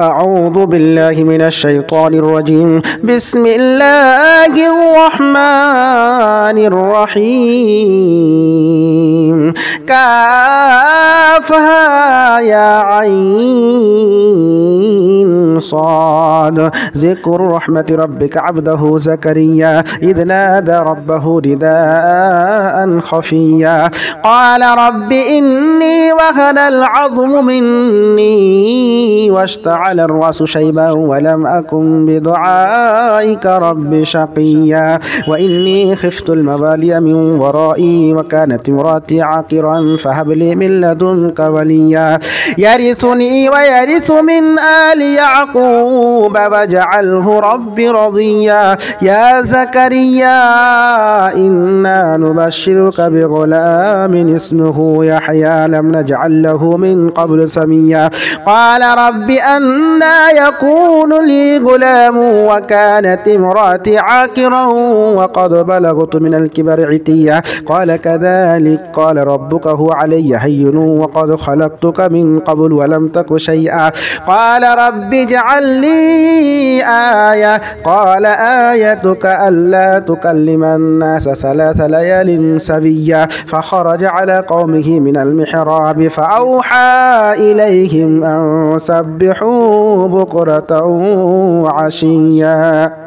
أعوذ بالله من الشيطان الرجيم بسم الله الرحمن الرحيم كافها يا عين صاد قال ذكر رحمة ربك عبده زكريا إذ نادى ربه نداء خفيا قال رب إني وهن العظم مني واشتعل الرأس شيبا ولم أكن بدعائك رب شقيا وإني خفت الموالي من ورائي وكانت امراتي عاقرا فهب لي من لدنك وليا يرثني ويرث من آل يعقوب أيوب واجعله ربي رضيا يا زكريا إنا نبشرك بغلام اسمه يحيى لم نجعل له من قبل سميا قال رب أنا يكون لي غلام وكانت امرأتي عاكرا وقد بلغت من الكبر عتيا قال كذلك قال ربك هو علي هين وقد خلقتك من قبل ولم تك شيئا قال رب اجعل لي آية قال آيتك ألا تكلم الناس ثلاث ليال سبيا فخرج على قومه من المحراب فأوحى إليهم أن سبحوا بكرة وعشيا